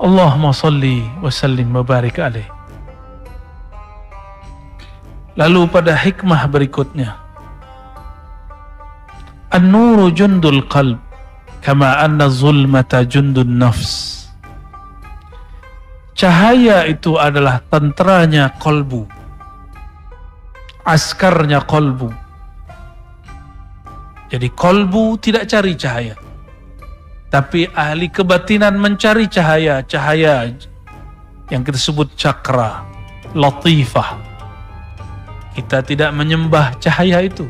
Allahumma salli wa sallim wa alaih. Lalu pada hikmah berikutnya. An-nuru jundul qalb kama anna zulmata jundun nafs. Cahaya itu adalah tenteranya kolbu. Askarnya kolbu. Jadi kolbu tidak cari cahaya. Tapi ahli kebatinan mencari cahaya-cahaya yang kita sebut cakra, latifah. Kita tidak menyembah cahaya itu.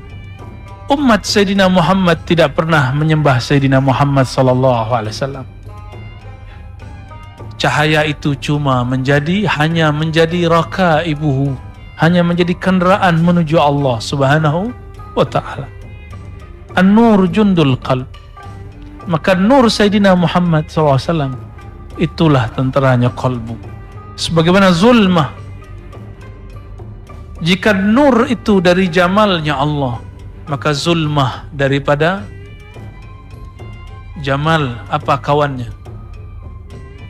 Umat Sayyidina Muhammad tidak pernah menyembah Sayyidina Muhammad sallallahu alaihi wasallam. Cahaya itu cuma menjadi hanya menjadi raka ibuhu, hanya menjadi kendaraan menuju Allah Subhanahu wa taala. An-nur jundul qalb maka nur Sayyidina Muhammad SAW itulah tenteranya kalbu. sebagaimana zulmah jika nur itu dari jamalnya Allah maka zulmah daripada jamal apa kawannya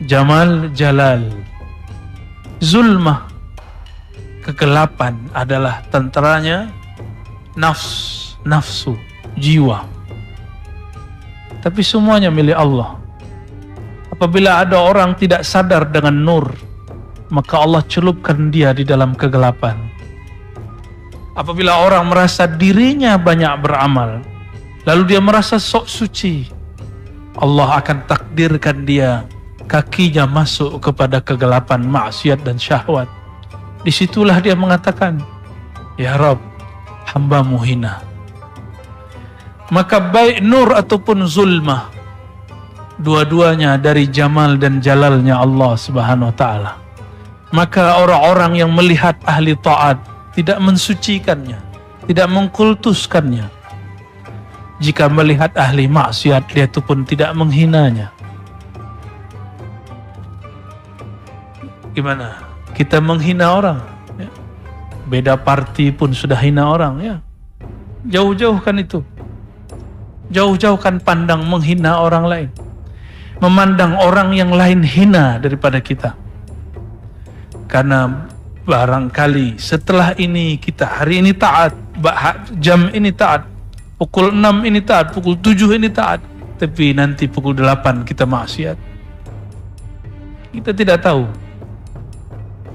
jamal jalal zulmah kegelapan adalah tenteranya nafs nafsu jiwa tapi semuanya milik Allah. Apabila ada orang tidak sadar dengan nur, maka Allah celupkan dia di dalam kegelapan. Apabila orang merasa dirinya banyak beramal, lalu dia merasa sok suci, Allah akan takdirkan dia kakinya masuk kepada kegelapan maksiat dan syahwat. Disitulah dia mengatakan, Ya Rob, hambamu hina maka baik nur ataupun zulmah dua-duanya dari jamal dan jalalnya Allah Subhanahu wa taala maka orang-orang yang melihat ahli taat tidak mensucikannya tidak mengkultuskannya jika melihat ahli maksiat dia itu pun tidak menghinanya gimana kita menghina orang ya? beda parti pun sudah hina orang ya jauh-jauhkan itu Jauh-jauhkan pandang menghina orang lain. Memandang orang yang lain hina daripada kita. Karena barangkali setelah ini kita hari ini taat, jam ini taat, pukul 6 ini taat, pukul 7 ini taat, tapi nanti pukul 8 kita maksiat. Kita tidak tahu.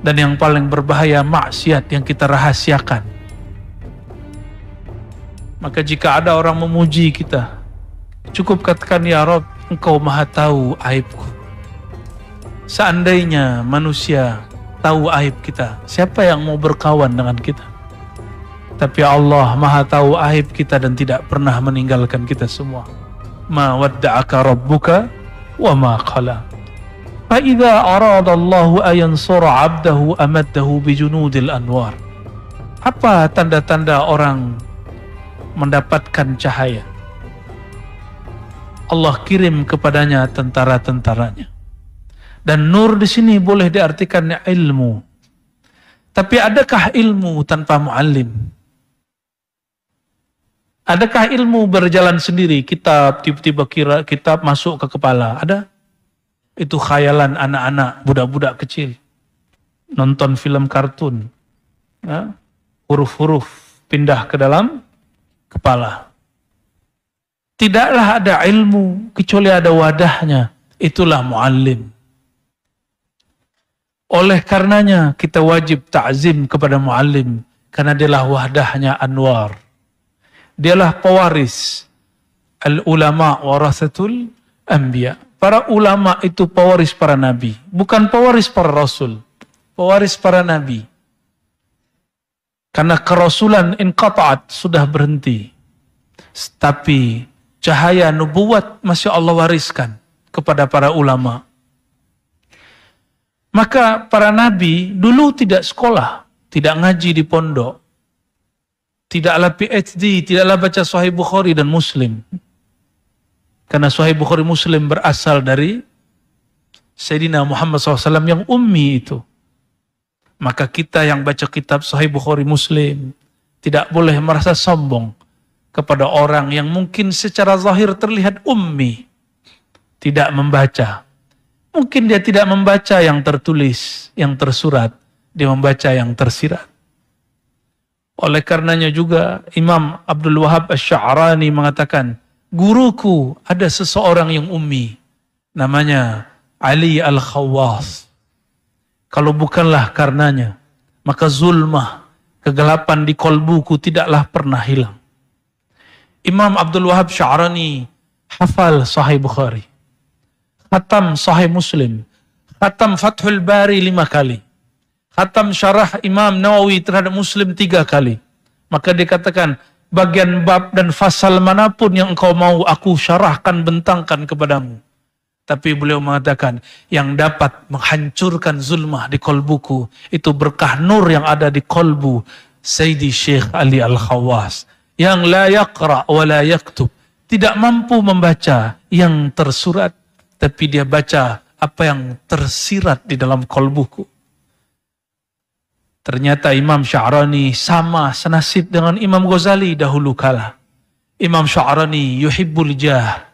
Dan yang paling berbahaya maksiat yang kita rahasiakan maka jika ada orang memuji kita, cukup katakan ya Rob, engkau maha tahu aibku. Seandainya manusia tahu aib kita, siapa yang mau berkawan dengan kita? Tapi Allah maha tahu aib kita dan tidak pernah meninggalkan kita semua. Ma wadda'aka rabbuka wa ma qala. فإذا aradallahu الله أن abdahu عبده أمده بجنود apa tanda-tanda orang mendapatkan cahaya. Allah kirim kepadanya tentara-tentaranya. Dan nur di sini boleh diartikan ilmu. Tapi adakah ilmu tanpa muallim? Adakah ilmu berjalan sendiri? Kitab tiba-tiba kira kitab masuk ke kepala. Ada? Itu khayalan anak-anak, budak-budak kecil. Nonton film kartun. huruf ya? Huruf-huruf pindah ke dalam kepala. Tidaklah ada ilmu kecuali ada wadahnya. Itulah muallim. Oleh karenanya kita wajib ta'zim kepada muallim. Karena dialah wadahnya Anwar. Dialah pewaris. Al-ulama warasatul anbiya. Para ulama itu pewaris para nabi. Bukan pewaris para rasul. Pewaris para nabi. Karena kerasulan inqata'at sudah berhenti. Tapi cahaya nubuat masih Allah wariskan kepada para ulama. Maka para nabi dulu tidak sekolah, tidak ngaji di pondok, tidaklah PhD, tidaklah baca Sahih Bukhari dan Muslim. Karena Sahih Bukhari Muslim berasal dari Sayyidina Muhammad SAW yang ummi itu. Maka kita yang baca kitab Sahih Bukhari Muslim tidak boleh merasa sombong kepada orang yang mungkin secara zahir terlihat ummi, tidak membaca. Mungkin dia tidak membaca yang tertulis, yang tersurat, dia membaca yang tersirat. Oleh karenanya juga Imam Abdul Wahab Asy'arani mengatakan, guruku ada seseorang yang ummi namanya Ali Al-Khawwas kalau bukanlah karenanya, maka zulmah, kegelapan di kolbuku tidaklah pernah hilang. Imam Abdul Wahab Sya'rani hafal Sahih Bukhari. Khatam Sahih Muslim. Khatam Fathul Bari lima kali. Khatam Syarah Imam Nawawi terhadap Muslim tiga kali. Maka dikatakan, bagian bab dan fasal manapun yang engkau mau aku syarahkan bentangkan kepadamu. Tapi beliau mengatakan, yang dapat menghancurkan zulmah di kolbuku, itu berkah nur yang ada di kolbu Sayyidi Sheikh Ali Al-Khawas. Yang la yakra wa la yaktub. Tidak mampu membaca yang tersurat, tapi dia baca apa yang tersirat di dalam kolbuku. Ternyata Imam Syahrani sama senasib dengan Imam Ghazali dahulu kala. Imam Syahrani yuhibbul jah,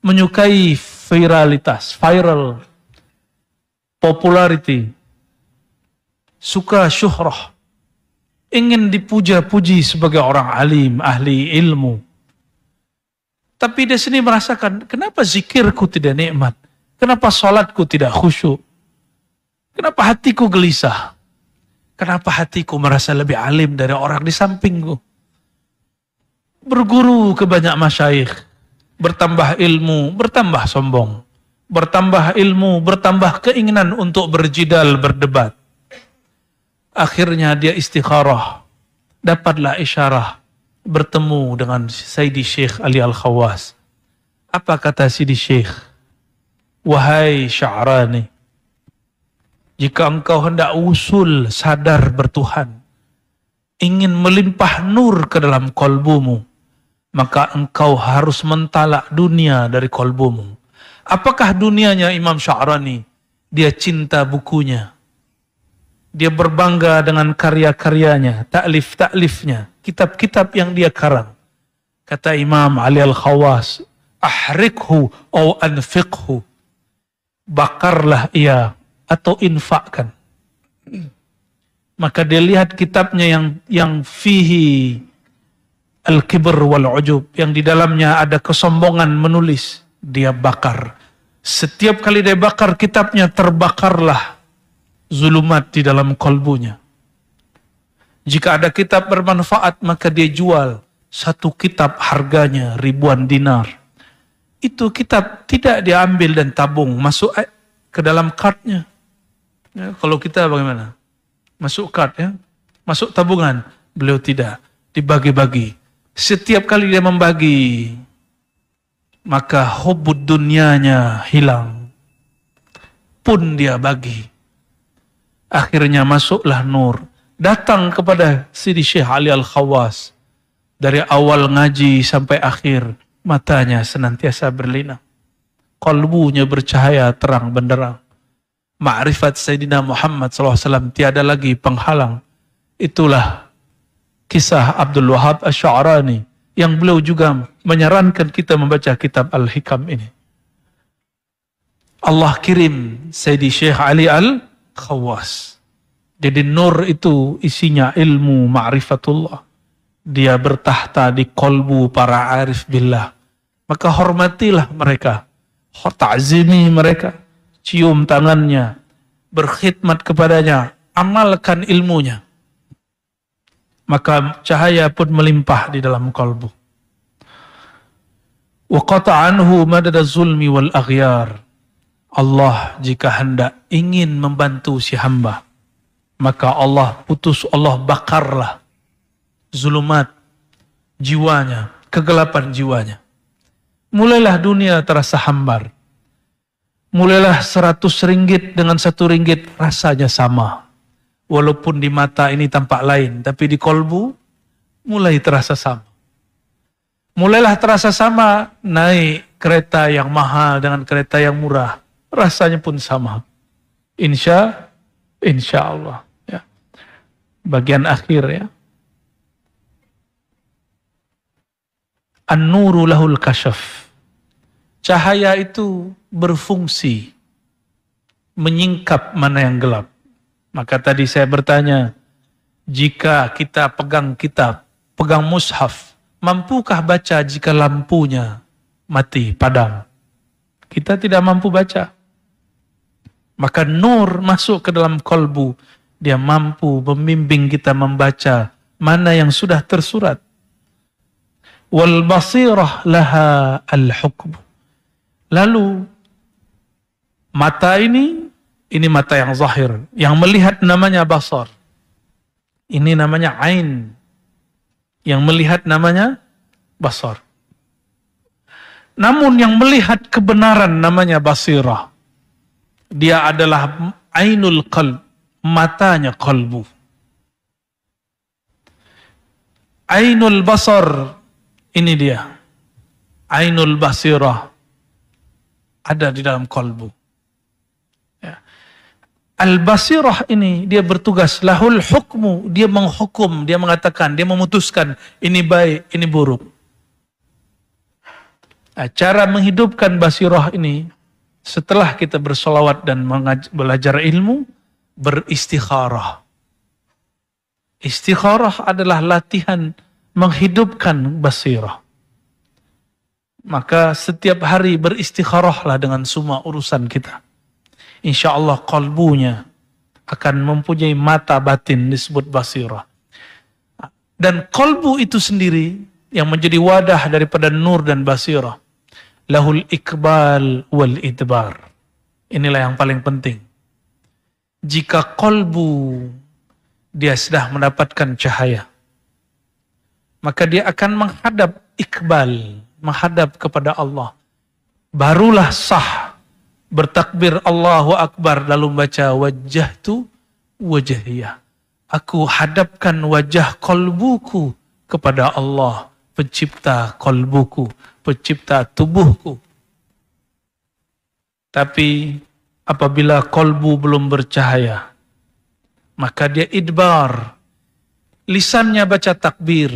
menyukai viralitas, viral, popularity, suka syuhrah, ingin dipuja-puji sebagai orang alim, ahli ilmu. Tapi dia sini merasakan, kenapa zikirku tidak nikmat? Kenapa sholatku tidak khusyuk? Kenapa hatiku gelisah? Kenapa hatiku merasa lebih alim dari orang di sampingku? Berguru ke banyak masyayikh bertambah ilmu, bertambah sombong. Bertambah ilmu, bertambah keinginan untuk berjidal, berdebat. Akhirnya dia istikharah. Dapatlah isyarah bertemu dengan Sayyidi Syekh Ali Al-Khawas. Apa kata Sayyidi Syekh? Wahai Syahrani, jika engkau hendak usul sadar bertuhan, ingin melimpah nur ke dalam kolbumu, maka engkau harus mentalak dunia dari kolbumu. Apakah dunianya Imam Sya'rani? Dia cinta bukunya. Dia berbangga dengan karya-karyanya, taklif-taklifnya, kitab-kitab yang dia karang. Kata Imam Ali Al-Khawas, ahrikhu au anfiqhu. Bakarlah ia atau infakkan. Maka dia lihat kitabnya yang yang fihi Al-Kibr wal-Ujub, yang di dalamnya ada kesombongan menulis, dia bakar. Setiap kali dia bakar kitabnya, terbakarlah zulumat di dalam kolbunya. Jika ada kitab bermanfaat, maka dia jual satu kitab harganya ribuan dinar. Itu kitab tidak diambil dan tabung, masuk ke dalam kartnya. Ya, kalau kita bagaimana? Masuk kart ya, masuk tabungan. Beliau tidak, dibagi-bagi setiap kali dia membagi, maka hubud dunianya hilang. Pun dia bagi. Akhirnya masuklah nur. Datang kepada Sidi Syekh Ali Al-Khawas. Dari awal ngaji sampai akhir, matanya senantiasa berlinang. Kalbunya bercahaya terang benderang. Ma'rifat Sayyidina Muhammad SAW tiada lagi penghalang. Itulah kisah Abdul Wahab Asy'arani yang beliau juga menyarankan kita membaca kitab Al-Hikam ini. Allah kirim Sayyidi Syekh Ali Al-Khawas. Jadi nur itu isinya ilmu ma'rifatullah. Dia bertahta di kolbu para arif billah. Maka hormatilah mereka. Ta'zimi mereka. Cium tangannya. Berkhidmat kepadanya. Amalkan ilmunya maka cahaya pun melimpah di dalam kolbu. Wa anhu madada zulmi wal aghyar. Allah jika hendak ingin membantu si hamba, maka Allah putus, Allah bakarlah zulumat jiwanya, kegelapan jiwanya. Mulailah dunia terasa hambar. Mulailah seratus ringgit dengan satu ringgit rasanya sama. Walaupun di mata ini tampak lain, tapi di kolbu mulai terasa sama. Mulailah terasa sama naik kereta yang mahal dengan kereta yang murah. Rasanya pun sama. Insya, insya Allah. Ya. Bagian akhir ya. An-nuru lahul kashaf. Cahaya itu berfungsi menyingkap mana yang gelap. Maka tadi saya bertanya, jika kita pegang kitab, pegang mushaf, mampukah baca jika lampunya mati, padam? Kita tidak mampu baca. Maka nur masuk ke dalam kolbu. Dia mampu membimbing kita membaca mana yang sudah tersurat. Wal basirah laha al-hukm. Lalu mata ini ini mata yang zahir. Yang melihat namanya basar. Ini namanya ain. Yang melihat namanya basar. Namun yang melihat kebenaran namanya basirah. Dia adalah ainul qalb, matanya kalbu. Ainul basar, ini dia. Ainul basirah ada di dalam kalbu. Al-Basirah ini dia bertugas lahul hukmu, dia menghukum, dia mengatakan, dia memutuskan ini baik, ini buruk. Nah, cara menghidupkan basirah ini setelah kita bersolawat dan belajar ilmu, beristikharah. Istikharah adalah latihan menghidupkan basirah. Maka setiap hari beristikharahlah dengan semua urusan kita insya Allah kalbunya akan mempunyai mata batin disebut basirah. Dan kolbu itu sendiri yang menjadi wadah daripada nur dan basirah. Lahul ikbal wal itbar Inilah yang paling penting. Jika kolbu dia sudah mendapatkan cahaya, maka dia akan menghadap ikbal, menghadap kepada Allah. Barulah sah bertakbir Allahu Akbar lalu baca wajah tu ya. Aku hadapkan wajah kolbuku kepada Allah pencipta kolbuku, pencipta tubuhku. Tapi apabila kolbu belum bercahaya, maka dia idbar. Lisannya baca takbir.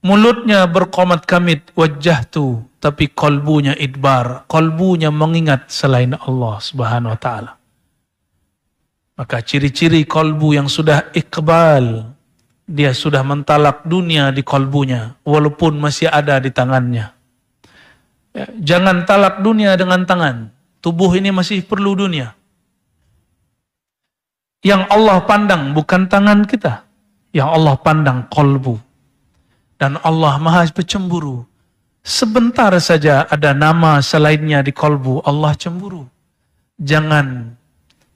Mulutnya berkomat kamit wajah tu tapi kolbunya idbar, kolbunya mengingat selain Allah Subhanahu wa taala. Maka ciri-ciri kolbu yang sudah ikbal, dia sudah mentalak dunia di kolbunya, walaupun masih ada di tangannya. Ya, jangan talak dunia dengan tangan. Tubuh ini masih perlu dunia. Yang Allah pandang bukan tangan kita. Yang Allah pandang kolbu. Dan Allah maha pecemburu Sebentar saja ada nama selainnya di kolbu, Allah cemburu. Jangan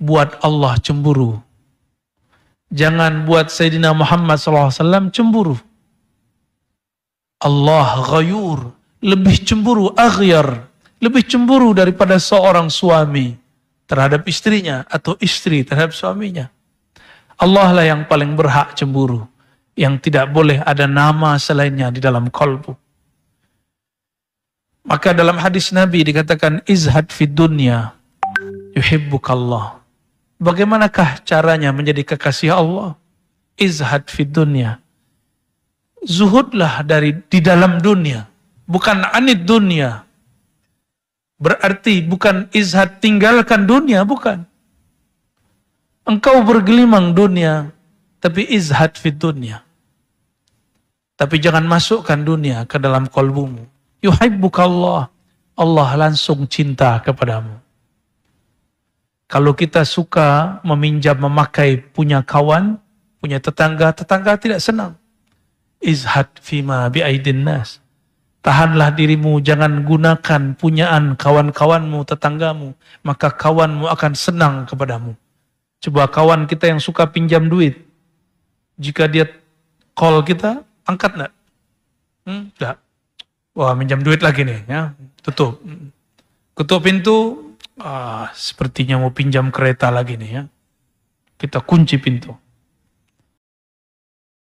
buat Allah cemburu. Jangan buat Sayyidina Muhammad SAW cemburu. Allah ghayur, lebih cemburu, aghyar, lebih cemburu daripada seorang suami terhadap istrinya atau istri terhadap suaminya. Allah lah yang paling berhak cemburu, yang tidak boleh ada nama selainnya di dalam kolbu. Maka dalam hadis Nabi dikatakan izhad fid dunya yuhibbukallah. Bagaimanakah caranya menjadi kekasih Allah? Izhad fid dunya. Zuhudlah dari di dalam dunia, bukan anid dunia. Berarti bukan izhad tinggalkan dunia, bukan. Engkau bergelimang dunia, tapi izhad fid dunia. Tapi jangan masukkan dunia ke dalam kolbumu yuhibbukallah. Allah langsung cinta kepadamu. Kalau kita suka meminjam memakai punya kawan, punya tetangga, tetangga tidak senang. Izhad fima bi'aidin nas. Tahanlah dirimu, jangan gunakan punyaan kawan-kawanmu, tetanggamu. Maka kawanmu akan senang kepadamu. Coba kawan kita yang suka pinjam duit. Jika dia call kita, angkat nggak? Hmm, wah minjam duit lagi nih, ya tutup. Ketua pintu, ah, sepertinya mau pinjam kereta lagi nih ya. Kita kunci pintu.